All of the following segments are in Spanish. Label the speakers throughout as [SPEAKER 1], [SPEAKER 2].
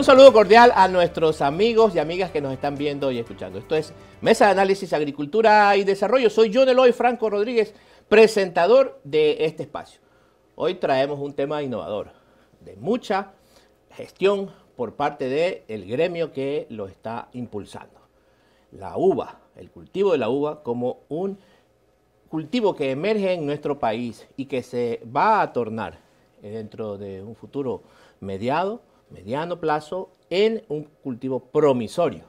[SPEAKER 1] Un saludo cordial a nuestros amigos y amigas que nos están viendo y escuchando. Esto es Mesa de Análisis Agricultura y Desarrollo. Soy yo, Eloy Franco Rodríguez, presentador de este espacio. Hoy traemos un tema innovador, de mucha gestión por parte del gremio que lo está impulsando. La uva, el cultivo de la uva como un cultivo que emerge en nuestro país y que se va a tornar dentro de un futuro mediado mediano plazo en un cultivo promisorio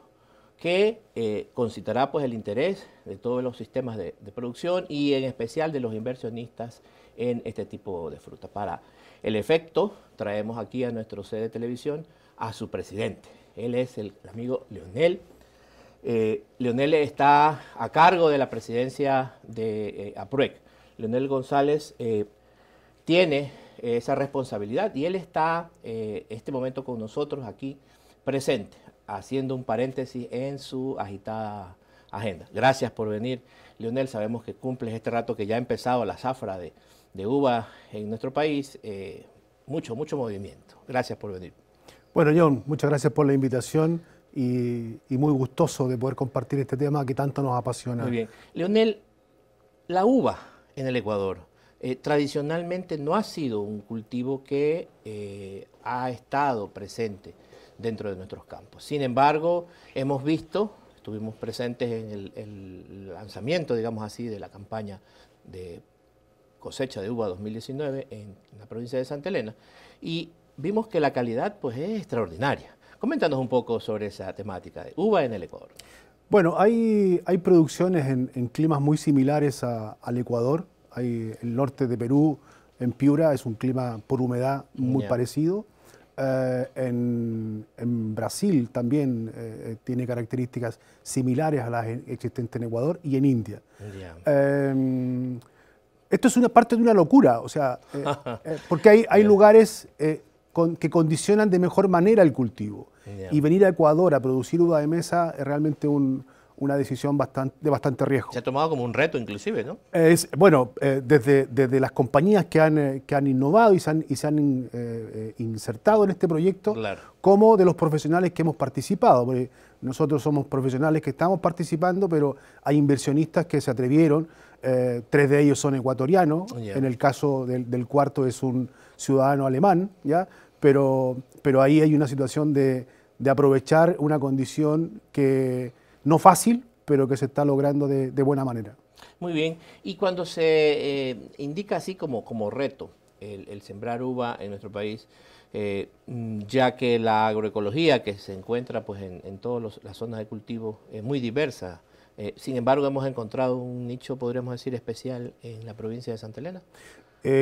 [SPEAKER 1] que eh, concitará pues el interés de todos los sistemas de, producción y en especial de los inversionistas en este tipo de fruta. Para el efecto traemos aquí a nuestro sede de televisión a su presidente. Él es el, amigo Leonel. Eh, Leonel está a cargo de la presidencia de eh, APRUEC. Leonel González tiene eh, esa responsabilidad y Él está eh, este momento con nosotros aquí presente, haciendo un paréntesis en su agitada agenda. Gracias por venir, Leonel. Sabemos que cumples este rato que ya ha empezado la zafra de, uva en nuestro país. Eh, mucho, mucho movimiento. Gracias por venir.
[SPEAKER 2] Bueno, John, muchas gracias por la invitación y, y muy gustoso de poder compartir este tema que tanto nos apasiona. Muy
[SPEAKER 1] bien. Leonel, la uva en el Ecuador eh, tradicionalmente no ha sido un cultivo que eh, ha estado presente dentro de nuestros campos. Sin embargo, hemos visto, estuvimos presentes en el, lanzamiento, digamos así, de la campaña de cosecha de uva 2019 en la provincia de Santa Elena y vimos que la calidad pues es extraordinaria. Coméntanos un poco sobre esa temática de uva en el Ecuador.
[SPEAKER 2] Bueno, hay, hay producciones en, climas muy similares al Ecuador el norte de Perú, en Piura, es un clima por humedad muy parecido. Eh, en, Brasil también eh, eh, tiene características similares a las existentes en Ecuador y en India. esto es una parte de una locura, o sea, porque hay, lugares con, que condicionan de mejor manera el cultivo. Y venir a Ecuador a producir uva de mesa es realmente un, una decisión bastante, de bastante riesgo. Se
[SPEAKER 1] ha tomado como un reto inclusive, ¿no?
[SPEAKER 2] Es, bueno, eh, desde, desde las compañías que han, eh, que han innovado y se han, y se han eh, insertado en este proyecto, como de los profesionales que hemos participado. Porque nosotros somos profesionales que estamos participando, pero hay inversionistas que se atrevieron. tres de ellos son ecuatorianos, oh, en el caso del, del, cuarto es un ciudadano alemán, ¿ya? Pero, pero ahí hay una situación de, de aprovechar una condición que no fácil, pero que se está logrando de, buena manera.
[SPEAKER 1] Muy bien, y cuando se eh, indica así como, como reto el, sembrar uva en nuestro país, eh, mm, ya que la agroecología que se encuentra pues, en, todas las zonas de cultivo es muy diversa, eh, sin embargo hemos encontrado un nicho, podríamos decir, especial en la provincia de Santa Elena.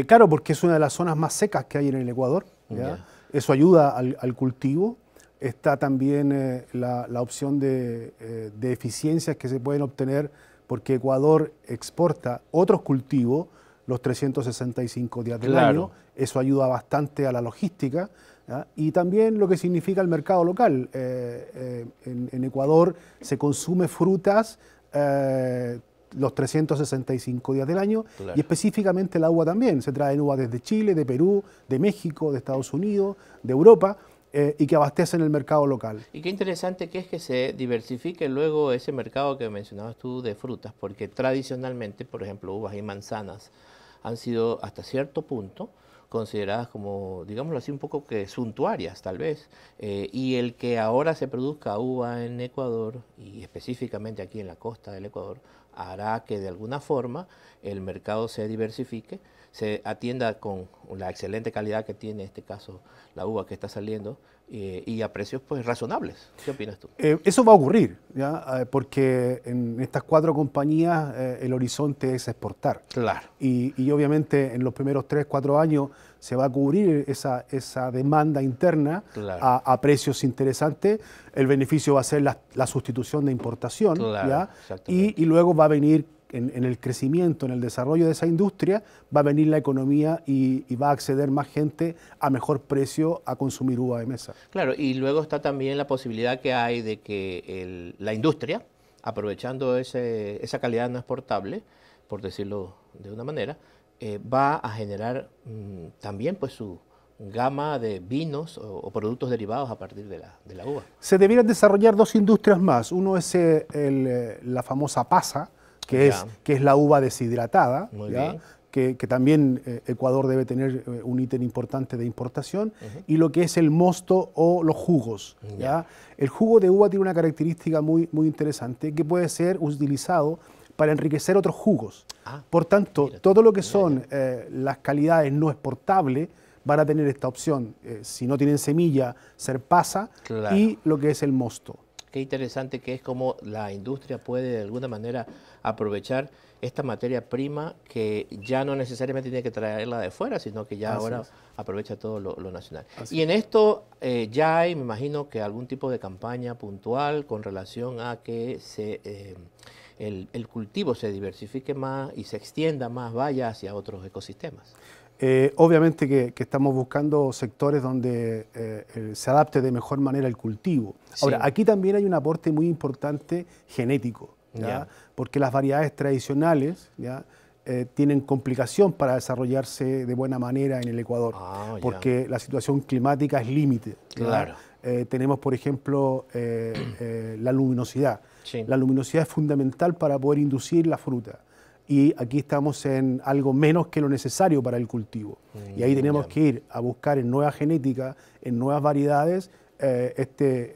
[SPEAKER 2] claro, porque es una de las zonas más secas que hay en el Ecuador. Eso ayuda al cultivo está también eh, la, opción eh, de, eficiencias que se pueden obtener porque Ecuador exporta otros cultivos los 365 días del año, eso ayuda bastante a la logística y también lo que significa el mercado local. Eh, en, Ecuador se consume frutas los 365 días del año y específicamente el agua también. Se traen uvas desde Chile, de Perú, de México, de Estados Unidos, de Europa. Eh, y que abastecen el mercado local.
[SPEAKER 1] Y qué interesante que es que se diversifique luego ese mercado que mencionabas tú de frutas, porque tradicionalmente, por ejemplo, uvas y manzanas han sido hasta cierto punto consideradas como, digámoslo así, un poco que suntuarias tal vez. Eh, y el que ahora se produzca uva en Ecuador, y específicamente aquí en la costa del Ecuador, hará que de alguna forma el mercado se diversifique se atienda con la excelente calidad que tiene, en este caso, la uva que está saliendo, eh, y a precios pues razonables. ¿Qué opinas tú?
[SPEAKER 2] Eh, eso va a ocurrir, ¿ya? Eh, porque en estas cuatro compañías el horizonte es exportar. Claro. Y, obviamente en los primeros tres, cuatro años se va a cubrir esa, demanda interna a, precios interesantes. El beneficio va a ser la, sustitución de importación, Y, y luego va a venir en, el crecimiento, en el desarrollo de esa industria, va a venir la economía y, va a acceder más gente a mejor precio a consumir uva de mesa.
[SPEAKER 1] Claro, y luego está también la posibilidad que hay de que la industria, aprovechando esa calidad no exportable, por decirlo de una manera, eh, va a generar mm, también pues su gama de vinos o, productos derivados a partir de la, de la uva.
[SPEAKER 2] Se debieran desarrollar dos industrias más. Uno es eh, eh, la famosa pasa, que, es, que es, la uva deshidratada, que, que, también eh, Ecuador debe tener eh, un ítem importante de importación, y lo que es el mosto o los jugos. ¿ya? El jugo de uva tiene una característica muy, muy interesante que puede ser utilizado para enriquecer otros jugos. Ah, Por tanto, todo lo que son eh, las calidades no exportables van a tener esta opción, si no tienen semilla, ser pasa, y lo que es el mosto.
[SPEAKER 1] Qué interesante que es como la industria puede de alguna manera aprovechar esta materia prima que ya no necesariamente tiene que traerla de fuera, sino que ya ahora aprovecha todo lo, nacional. y en esto eh, ya hay, me imagino, que algún tipo de campaña puntual con relación a que eh, el, el, cultivo se diversifique más y se extienda más, vaya hacia otros
[SPEAKER 2] ecosistemas. Eh, obviamente que, estamos buscando sectores donde eh, se adapte de mejor manera el cultivo. Ahora, aquí también hay un aporte muy importante genético, porque las variedades tradicionales eh, tienen complicación para desarrollarse de buena manera en el Ecuador, ah, porque la situación climática es límite. Claro. tenemos, por ejemplo, la luminosidad. La luminosidad es fundamental para poder inducir la fruta y aquí estamos en algo menos que lo necesario para el cultivo. Mm, y ahí tenemos que ir a buscar en nueva genética, en nuevas variedades, eh, este,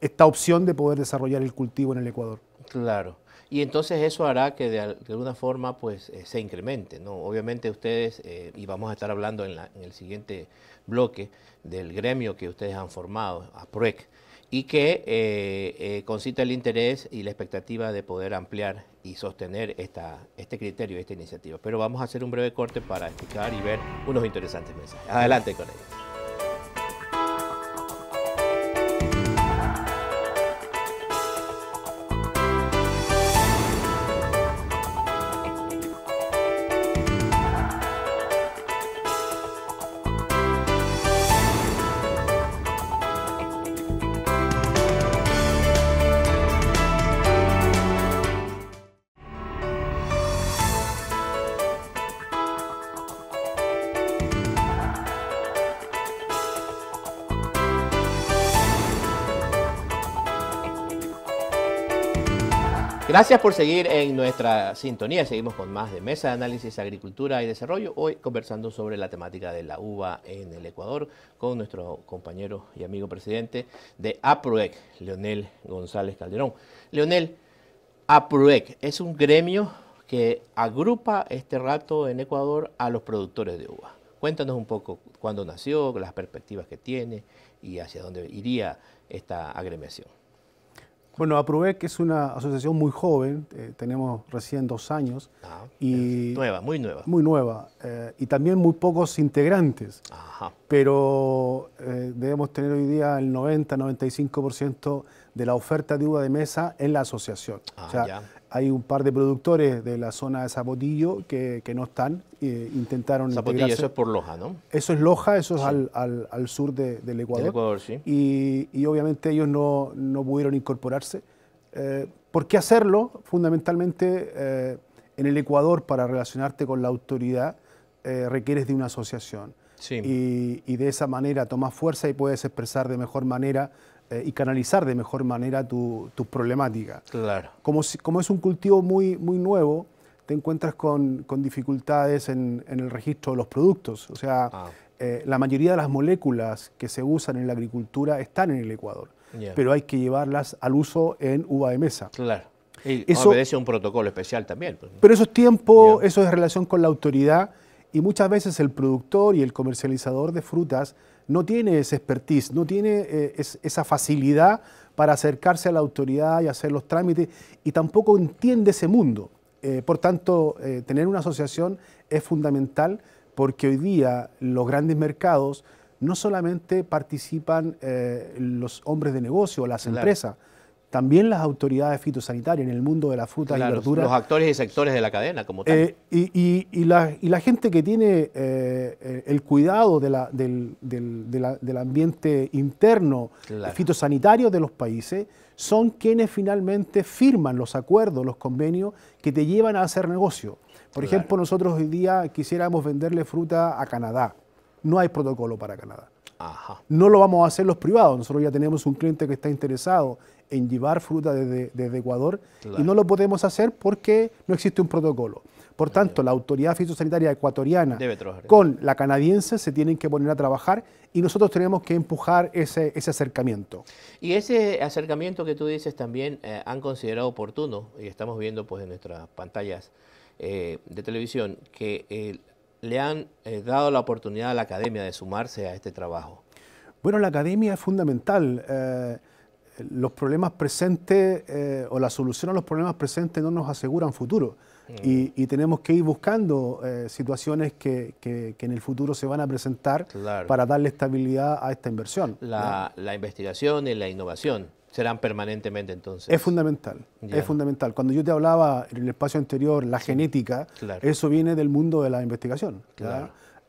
[SPEAKER 2] esta opción de poder desarrollar el cultivo en el Ecuador.
[SPEAKER 1] Claro. Y entonces eso hará que de, alguna forma pues eh, se incremente, ¿no? Obviamente ustedes, eh, y vamos a estar hablando en, en, el siguiente bloque del gremio que ustedes han formado, APROEC, y que eh, eh concita el interés y la expectativa de poder ampliar y sostener esta, este criterio, esta iniciativa. Pero vamos a hacer un breve corte para explicar y ver unos interesantes mensajes. Adelante con ellos. Gracias por seguir en nuestra sintonía. Seguimos con más de Mesa de Análisis, Agricultura y Desarrollo. Hoy conversando sobre la temática de la uva en el Ecuador con nuestro compañero y amigo presidente de APRUEC, Leonel González Calderón. Leonel, APRUEC es un gremio que agrupa este rato en Ecuador a los productores de uva. Cuéntanos un poco cuándo nació, las perspectivas que tiene y hacia dónde iría esta agremiación.
[SPEAKER 2] Bueno, que es una asociación muy joven, eh, tenemos recién dos años. Ah, y nueva, muy nueva. Muy nueva, eh, y también muy pocos integrantes. Ajá. Pero eh, debemos tener hoy día el 90-95% de la oferta de uva de mesa en la asociación. Ah, hay un par de productores de la zona de Zapotillo que, no están, e intentaron... Zapotillo, eso es
[SPEAKER 1] por Loja, ¿no?
[SPEAKER 2] Eso es Loja, eso es al, sur del Ecuador. Ecuador sí. y, obviamente ellos no, no pudieron incorporarse. Eh, ¿Por qué hacerlo? Fundamentalmente eh, en el Ecuador para relacionarte con la autoridad requieres de una asociación. Sí. Y, y de esa manera tomas fuerza y puedes expresar de mejor manera eh, y canalizar de mejor manera tus tu problemáticas. Claro. Como, como es un cultivo muy, muy nuevo, te encuentras con, con dificultades en, el registro de los productos. O sea, ah. eh, la mayoría de las moléculas que se usan en la agricultura están en el Ecuador, pero hay que llevarlas al uso en uva de mesa. Claro.
[SPEAKER 1] Y eso, obedece a un protocolo especial también. Pues,
[SPEAKER 2] pero eso es tiempo, eso es relación con la autoridad y muchas veces el productor y el comercializador de frutas no tiene esa expertise, no tiene eh, esa facilidad para acercarse a la autoridad y hacer los trámites y tampoco entiende ese mundo. Eh, por tanto, eh, tener una asociación es fundamental porque hoy día los grandes mercados no solamente participan los hombres de negocio, las empresas, también las autoridades fitosanitarias en el mundo de la fruta y verdura. Los
[SPEAKER 1] actores y sectores de la cadena, como tal. Eh,
[SPEAKER 2] y, la, gente que tiene eh, el cuidado del, ambiente interno fitosanitario de los países son quienes finalmente firman los acuerdos, los convenios que te llevan a hacer negocio. Por ejemplo, nosotros hoy día quisiéramos venderle fruta a Canadá. No hay protocolo para Canadá. No lo vamos a hacer los privados. Nosotros ya tenemos un cliente que está interesado en llevar fruta desde, Ecuador y no lo podemos hacer porque no existe un protocolo. Por tanto, la autoridad fitosanitaria ecuatoriana con la canadiense se tienen que poner a trabajar y nosotros tenemos que empujar ese, acercamiento.
[SPEAKER 1] Y ese acercamiento que tú dices también eh, han considerado oportuno, y estamos viendo pues en nuestras pantallas eh, de televisión, que eh, le han dado la oportunidad a la academia de sumarse a este trabajo.
[SPEAKER 2] Bueno, la academia es fundamental los problemas presentes eh, o la solución a los problemas presentes no nos aseguran futuro. Mm. Y, tenemos que ir buscando eh, situaciones que, que, en el futuro se van a presentar para darle estabilidad a esta inversión. La,
[SPEAKER 1] investigación y la innovación serán permanentemente entonces. Es
[SPEAKER 2] fundamental, es fundamental. Cuando yo te hablaba en el espacio anterior, la genética, eso viene del mundo de la investigación.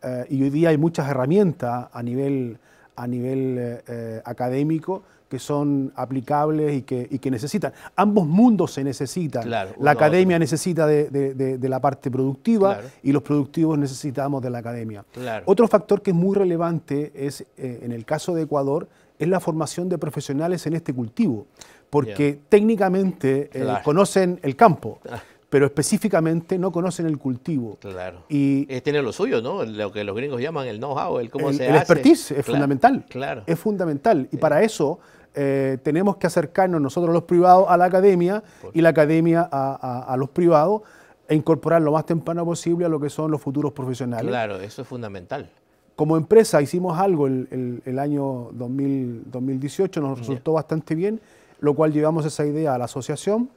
[SPEAKER 2] Eh, y hoy día hay muchas herramientas a nivel, a nivel académico que son aplicables y que, necesitan. Ambos mundos se necesitan. la academia necesita de, la parte productiva y los productivos necesitamos de la academia. Otro factor que es muy relevante es, eh, en el caso de Ecuador, es la formación de profesionales en este cultivo, porque técnicamente eh, conocen el campo. Ah. pero específicamente no conocen el cultivo.
[SPEAKER 1] Claro. Y es eh, tener lo suyo, ¿no? Lo que los gringos llaman el know-how, el cómo el, el expertise es fundamental.
[SPEAKER 2] Claro. Es fundamental. Y para eso eh, tenemos que acercarnos nosotros los privados a la academia y la academia a, a, los privados e incorporar lo más temprano posible a lo que son los futuros profesionales. Claro,
[SPEAKER 1] eso es fundamental.
[SPEAKER 2] Como empresa hicimos algo el, el, año 2000, 2018, nos resultó bastante bien, lo cual llevamos esa idea a la asociación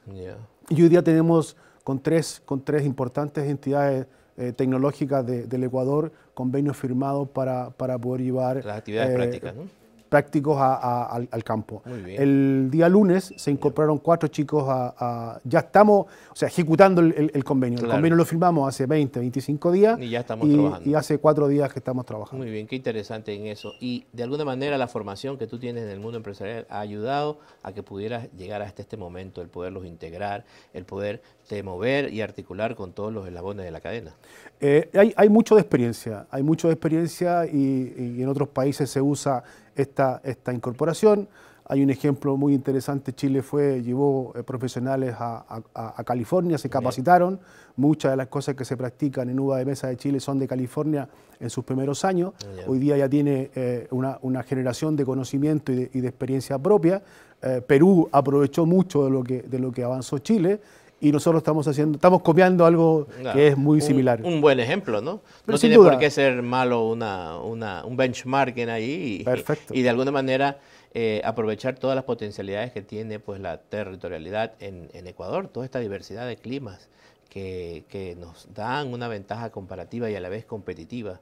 [SPEAKER 2] y hoy día tenemos con tres, con tres importantes entidades eh, tecnológicas de, del Ecuador convenios firmados para, para poder llevar... Las actividades eh, prácticas, ¿no? prácticos al, campo. El día lunes se incorporaron cuatro chicos a... ya estamos, o sea, ejecutando el, convenio. El convenio lo firmamos hace 20, 25 días.
[SPEAKER 1] Y ya estamos trabajando. Y
[SPEAKER 2] hace cuatro días que estamos trabajando.
[SPEAKER 1] Muy bien, qué interesante en eso. Y de alguna manera la formación que tú tienes en el mundo empresarial ha ayudado a que pudieras llegar hasta este momento, el poderlos integrar, el poder de mover y articular con todos los eslabones de la cadena.
[SPEAKER 2] Eh, hay, mucho de experiencia, hay mucho de experiencia y, en otros países se usa esta, esta incorporación. Hay un ejemplo muy interesante, Chile fue, llevó eh, profesionales a, California, se capacitaron, muchas de las cosas que se practican en uva de mesa de Chile son de California en sus primeros años, ah, hoy día ya tiene eh, una, una, generación de conocimiento y de, experiencia propia, Perú aprovechó mucho de lo, que, de lo que avanzó Chile y nosotros estamos haciendo, estamos copiando algo que es muy similar. Un
[SPEAKER 1] buen ejemplo, ¿no? no tiene por qué ser malo una, una, un benchmarking ahí y, Perfecto. y de alguna manera eh, aprovechar todas las potencialidades que tiene pues la territorialidad en, Ecuador, toda esta diversidad de climas que, que, nos dan una ventaja comparativa y a la vez competitiva.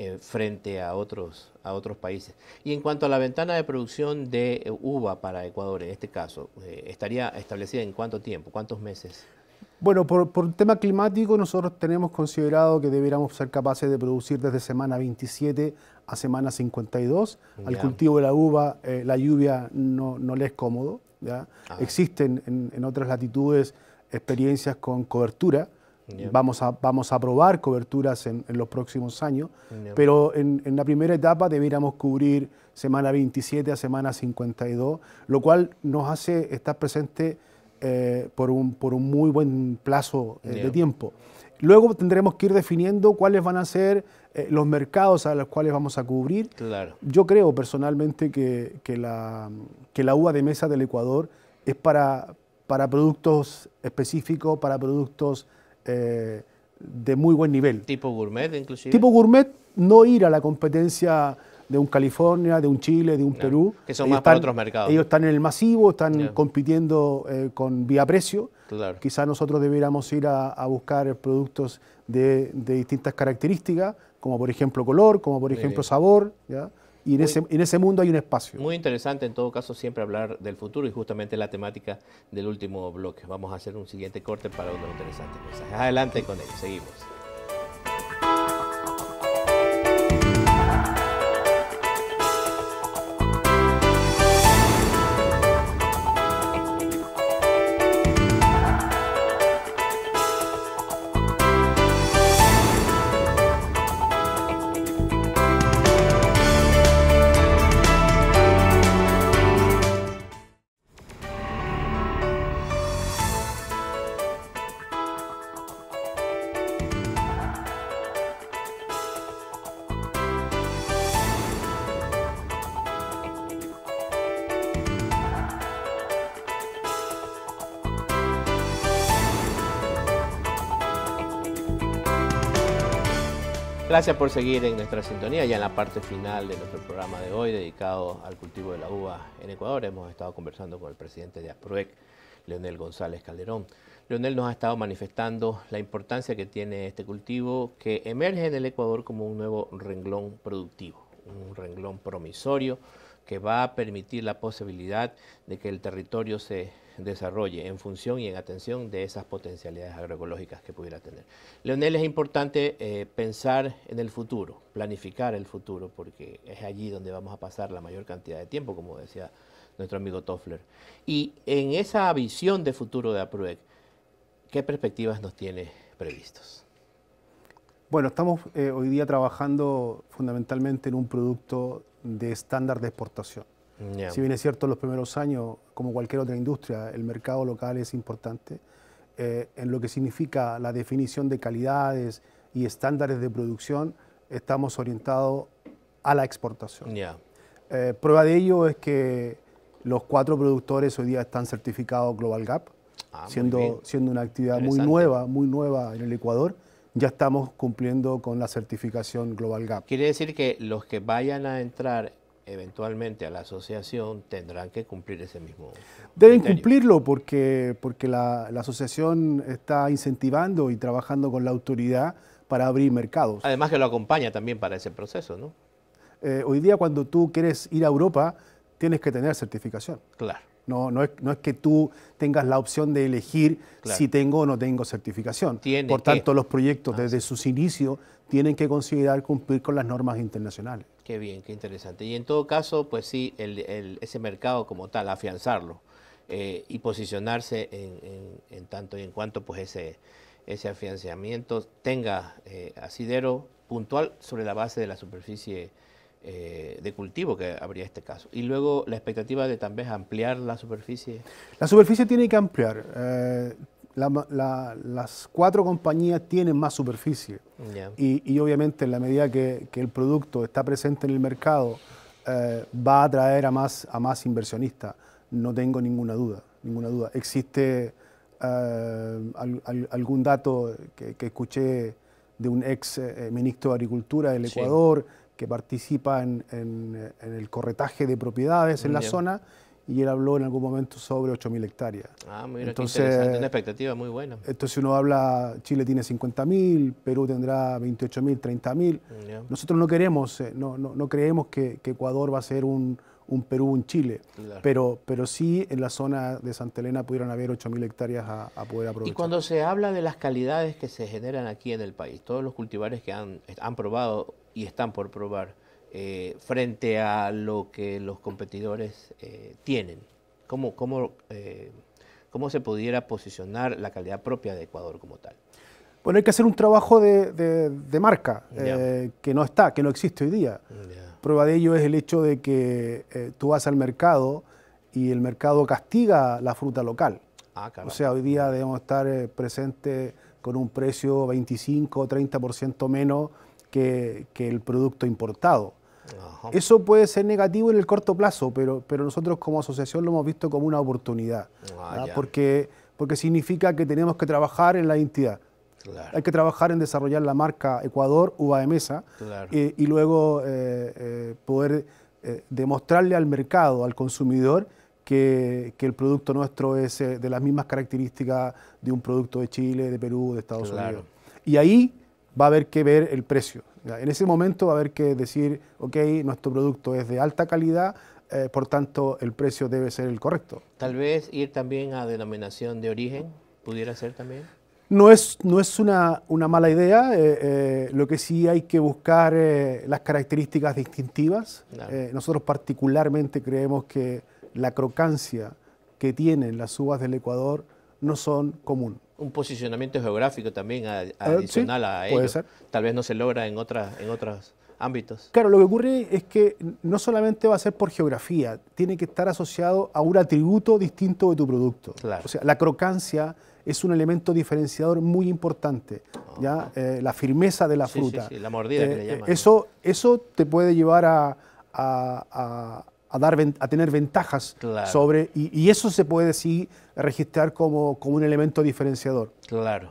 [SPEAKER 1] Eh, frente a otros, a otros países. Y en cuanto a la ventana de producción de eh, uva para Ecuador, en este caso, eh, ¿estaría establecida en cuánto tiempo? ¿Cuántos meses?
[SPEAKER 2] Bueno, por, por tema climático nosotros tenemos considerado que deberíamos ser capaces de producir desde semana 27 a semana 52. Al cultivo de la uva, la lluvia no, le es cómodo. ¿ya? Ah. Existen en otras latitudes experiencias con cobertura, Vamos, a, vamos a probar coberturas en, los próximos años, pero en, la primera etapa debiéramos cubrir semana 27 a semana 52, lo cual nos hace estar presente eh, por, un, muy buen plazo eh, de tiempo. Luego tendremos que ir definiendo cuáles van a ser eh, los mercados a los cuales vamos a cubrir. Yo creo personalmente que, la, que la uva de mesa del Ecuador es para, para productos específicos, para productos eh, de muy buen nivel.
[SPEAKER 1] Tipo gourmet, inclusive. Tipo gourmet,
[SPEAKER 2] no ir a la competencia de un California, de un Chile, de un Perú. Que son más para otros mercados. Ellos están en el masivo, están compitiendo eh, con vía precio. Quizá nosotros debiéramos ir a, buscar productos de, distintas características, como por ejemplo color, como por ejemplo sabor y en, ese, mundo hay un espacio. Muy
[SPEAKER 1] interesante en todo caso siempre hablar del futuro y justamente la temática del último bloque. Vamos a hacer un siguiente corte para otro interesante mensaje. Adelante con él, seguimos. gracias por seguir en nuestra sintonía. Ya en la parte final de nuestro programa de hoy, dedicado al cultivo de la uva en Ecuador, hemos estado conversando con el presidente de APROEC, Leonel González Calderón. Leonel nos ha estado manifestando la importancia que tiene este cultivo que emerge en el Ecuador como un nuevo renglón productivo, un renglón promisorio que va a permitir la posibilidad de que el territorio se desarrolle en función y en atención de esas potencialidades agroecológicas que pudiera tener. Leonel, es importante eh, pensar en el futuro, planificar el futuro, porque es allí donde vamos a pasar la mayor cantidad de tiempo, como decía nuestro amigo Toffler. Y en esa visión de futuro de APRUEC, ¿qué perspectivas nos tiene previstos?
[SPEAKER 2] Bueno, estamos eh, hoy día trabajando fundamentalmente en un producto de estándar de exportación. Si bien es cierto, en los primeros años, como cualquier otra industria, el mercado local es importante eh, en lo que significa la definición de calidades y estándares de producción, estamos orientados a la exportación. Eh, prueba de ello es que los cuatro productores hoy día están certificados Global Gap,
[SPEAKER 1] ah, siendo,
[SPEAKER 2] siendo una actividad muy nueva, muy nueva en el Ecuador ya estamos cumpliendo con la certificación Global Gap.
[SPEAKER 1] Quiere decir que los que vayan a entrar eventualmente a la asociación tendrán que cumplir ese mismo.
[SPEAKER 2] Deben cumplirlo porque, porque la, asociación está incentivando y trabajando con la autoridad para abrir mercados. Además que lo
[SPEAKER 1] acompaña también para ese proceso, ¿no?
[SPEAKER 2] Eh, hoy día cuando tú quieres ir a Europa, tienes que tener certificación. Claro. No, es, que tú tengas la opción de elegir si tengo o no tengo certificación. Por tanto, los proyectos desde sus inicios tienen que considerar cumplir con las normas internacionales.
[SPEAKER 1] Qué bien, qué interesante. Y en todo caso, pues sí, ese mercado como tal, afianzarlo eh, y posicionarse en, tanto y en cuanto pues ese, ese afianzamiento tenga eh, asidero puntual sobre la base de la superficie eh, de cultivo que habría este caso. Y luego la expectativa de también ampliar la superficie.
[SPEAKER 2] La superficie tiene que ampliar. Eh, las cuatro compañías tienen más superficie y, obviamente en la medida que, el producto está presente en el mercado eh, va a atraer a más, a más inversionistas. No tengo ninguna duda, ninguna duda. Existe algún dato que, escuché de un ex ministro de Agricultura del Ecuador que participa eh, en, el corretaje de propiedades en la zona y él habló en algún momento sobre 8.000 hectáreas. Ah, entonces, interesante, una
[SPEAKER 1] expectativa muy buena.
[SPEAKER 2] Entonces uno habla, Chile tiene 50.000, Perú tendrá 28.000, 30.000. Nosotros no queremos, eh, no, creemos que, Ecuador va a ser un, un Perú, un Chile, pero, pero sí en la zona de Santa Elena pudieron haber 8.000 hectáreas a, poder aprovechar. Y
[SPEAKER 1] cuando se habla de las calidades que se generan aquí en el país, todos los cultivares que han, han probado y están por probar eh, frente a lo que los competidores eh, tienen? ¿Cómo, cómo, eh, ¿Cómo se pudiera posicionar la calidad propia de Ecuador como tal?
[SPEAKER 2] Bueno, hay que hacer un trabajo de, marca que no está, que no existe hoy día. Prueba de ello es el hecho de que tú vas al mercado y el mercado castiga la fruta local. Ah, o sea, hoy día debemos estar presentes con un precio 25 o 30% menos que, el producto importado. Eso puede ser negativo en el corto plazo, pero, pero nosotros como asociación lo hemos visto como una oportunidad, ah, ¿ah? porque, porque significa que tenemos que trabajar en la identidad, Hay que trabajar en desarrollar la marca Ecuador, uva de mesa, eh, y luego eh, eh, poder demostrarle al mercado, al consumidor, que, que el producto nuestro es de las mismas características de un producto de Chile, de Perú, de Estados Unidos. Y ahí va a haber que ver el precio. En ese momento va a haber que decir, ok, nuestro producto es de alta calidad, eh, por tanto el precio debe ser el correcto.
[SPEAKER 1] Tal vez ir también a denominación de origen, pudiera ser también.
[SPEAKER 2] No es, no es una, una mala idea, eh, eh, lo que sí hay que buscar las características distintivas. nosotros particularmente creemos que la crocancia que tienen las uvas del Ecuador no son comunes
[SPEAKER 1] un posicionamiento geográfico también ah, adicional a ello. Tal vez no se logra en otras en otros ámbitos.
[SPEAKER 2] Claro, lo que ocurre es que no solamente va a ser por geografía, tiene que estar asociado a un atributo distinto de tu producto. O sea, la crocancia es un elemento diferenciador muy importante, ¿ya? Eh, la firmeza de la fruta. Sí, la
[SPEAKER 1] mordida que le eh, llaman.
[SPEAKER 2] Eso, eso te puede llevar a, a, a, a tener ventajas sobre, y, y eso se puede decir registrar como, como un elemento diferenciador.
[SPEAKER 1] Claro,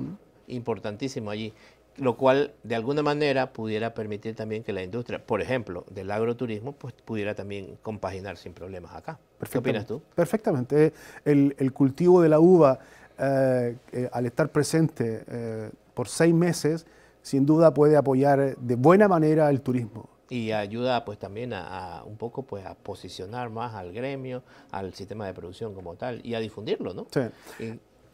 [SPEAKER 1] importantísimo allí, lo cual de alguna manera pudiera permitir también que la industria, por ejemplo, del agroturismo, pues pudiera también compaginar sin problemas acá.
[SPEAKER 2] ¿Qué opinas tú? Perfectamente. Eh, el, cultivo de la uva, eh, eh, al estar presente por seis meses, sin duda puede apoyar de buena manera el turismo
[SPEAKER 1] y ayuda pues también a, un poco pues a posicionar más al gremio, al sistema de producción como tal y a difundirlo, ¿no?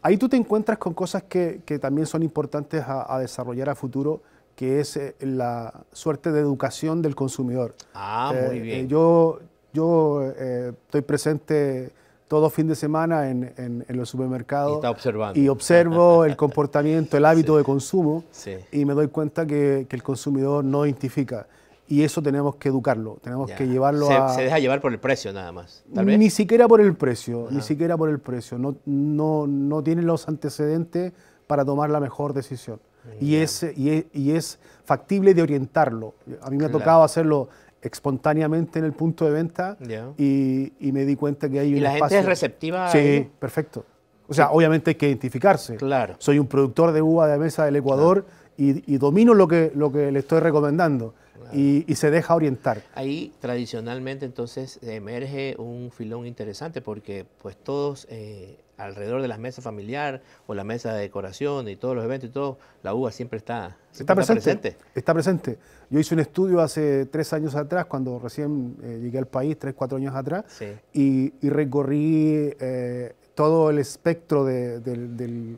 [SPEAKER 2] Ahí tú te encuentras con cosas que, que también son importantes a, desarrollar a futuro, que es eh, la suerte de educación del consumidor.
[SPEAKER 1] Ah, muy eh, eh, bien.
[SPEAKER 2] yo yo estoy presente todo fin de semana en, en, los supermercados. Y, y observo el comportamiento, el hábito de consumo, y me doy cuenta que, que el consumidor no identifica y eso tenemos que educarlo, tenemos que llevarlo a... Se deja
[SPEAKER 1] llevar por el precio nada más. Ni
[SPEAKER 2] siquiera por el precio, ni siquiera por el precio. No, no, no tienen los antecedentes para tomar la mejor decisión. Y es, y y, es, factible de orientarlo. A mí me ha tocado hacerlo espontáneamente en el punto de venta y, me di cuenta que hay ¿Y la gente es
[SPEAKER 1] receptiva? Sí,
[SPEAKER 2] perfecto. O sea, obviamente hay que identificarse. Claro. Soy un productor de uva de mesa del Ecuador y, y, domino lo que, lo que le estoy recomendando y, se deja orientar.
[SPEAKER 1] Ahí tradicionalmente entonces emerge un filón interesante porque pues todos eh, alrededor de la mesa familiar o la mesa de decoración y todos los eventos y todo, la uva siempre está, está, presente,
[SPEAKER 2] está, presente, Yo hice un estudio hace tres años atrás, cuando recién eh, llegué al país, tres, cuatro años atrás, y, recorrí eh, todo el espectro del,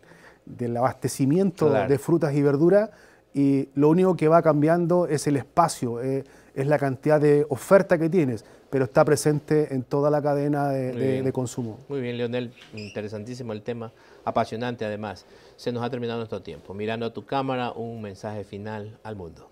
[SPEAKER 2] abastecimiento de frutas y verduras y lo único que va cambiando es el espacio, eh, es la cantidad de oferta que tienes, pero está presente en toda la cadena de, consumo.
[SPEAKER 1] Muy bien, Leonel, interesantísimo el tema, apasionante además. Se nos ha terminado nuestro tiempo. Mirando a tu cámara, un mensaje final al mundo.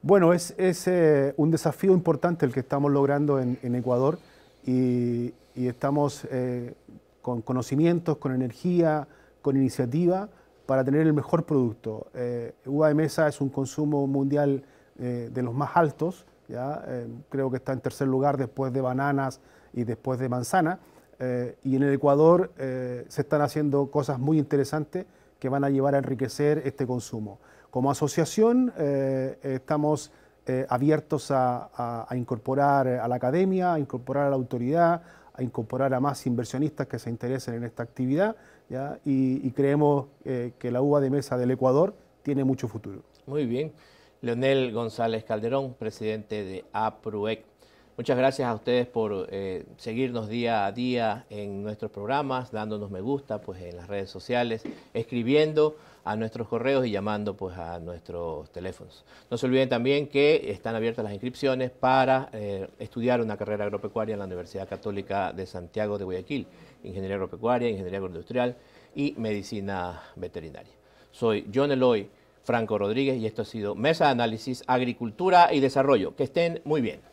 [SPEAKER 2] Bueno, es, es eh, un desafío importante el que estamos logrando en, Ecuador y, estamos eh, con conocimientos, con energía, con iniciativa, para tener el mejor producto. Eh, uva de mesa es un consumo mundial eh, de los más altos, ¿ya? Eh, creo que está en tercer lugar después de bananas y después de manzana. Eh, y en el Ecuador se están haciendo cosas muy interesantes que van a llevar a enriquecer este consumo. Como asociación estamos abiertos a incorporar a la academia, a incorporar a la autoridad, a incorporar a más inversionistas que se interesen en esta actividad y, creemos eh, que la uva de mesa del Ecuador tiene mucho futuro.
[SPEAKER 1] Muy bien. Leonel González Calderón, presidente de APRUEC. Muchas gracias a ustedes por eh, seguirnos día a día en nuestros programas, dándonos me gusta pues, en las redes sociales, escribiendo a nuestros correos y llamando pues, a nuestros teléfonos. No se olviden también que están abiertas las inscripciones para eh, estudiar una carrera agropecuaria en la Universidad Católica de Santiago de Guayaquil, Ingeniería Agropecuaria, Ingeniería Agroindustrial y Medicina Veterinaria. Soy John Eloy Franco Rodríguez y esto ha sido Mesa de Análisis, Agricultura y Desarrollo. Que estén muy bien.